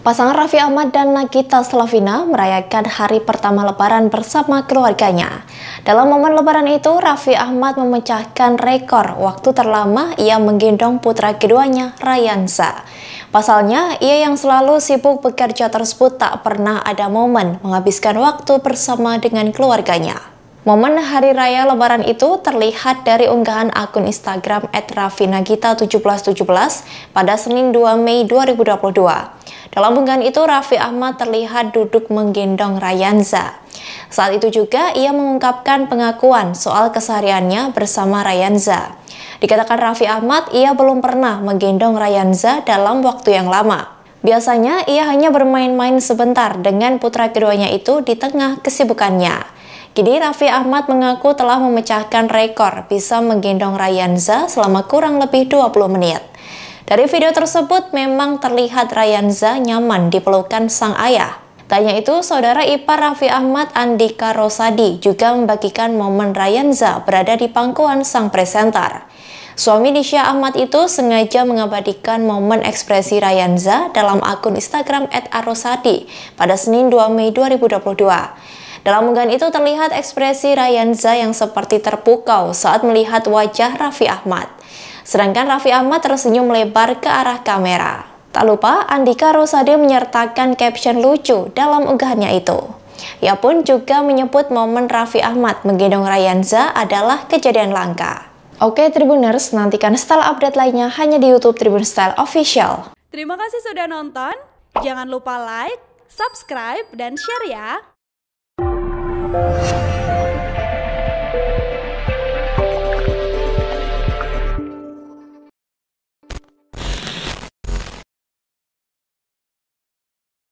Pasangan Raffi Ahmad dan Nagita Slavina merayakan hari pertama lebaran bersama keluarganya. Dalam momen lebaran itu, Raffi Ahmad memecahkan rekor waktu terlama ia menggendong putra keduanya, Rayansa. Pasalnya, ia yang selalu sibuk bekerja tersebut tak pernah ada momen menghabiskan waktu bersama dengan keluarganya. Momen hari raya lebaran itu terlihat dari unggahan akun Instagram @rafinagita1717 pada Senin 2 Mei 2022. Dalam unggahan itu Raffi Ahmad terlihat duduk menggendong Rayanza. Saat itu juga ia mengungkapkan pengakuan soal kesehariannya bersama Rayanza. Dikatakan Raffi Ahmad ia belum pernah menggendong Rayanza dalam waktu yang lama. Biasanya ia hanya bermain-main sebentar dengan putra keduanya itu di tengah kesibukannya. Kini Raffi Ahmad mengaku telah memecahkan rekor bisa menggendong Rayanza selama kurang lebih 20 menit. Dari video tersebut memang terlihat Rayanza nyaman di pelukan sang ayah. Tanya itu, saudara ipar Raffi Ahmad Andika Rosadi juga membagikan momen Rayanza berada di pangkuan sang presenter. Suami Nisha Ahmad itu sengaja mengabadikan momen ekspresi Rayanza dalam akun Instagram @arosadi pada Senin 2 Mei 2022. Dalam unggahan itu terlihat ekspresi Ryanza yang seperti terpukau saat melihat wajah Raffi Ahmad. Sedangkan Raffi Ahmad tersenyum lebar ke arah kamera. Tak lupa, Andika Rosade menyertakan caption lucu dalam unggahannya itu. Ia pun juga menyebut momen Raffi Ahmad menggendong Ryanza adalah kejadian langka. Oke Tribuners, nantikan style update lainnya hanya di Youtube Tribun Style Official. Terima kasih sudah nonton, jangan lupa like, subscribe, dan share ya! Thank you.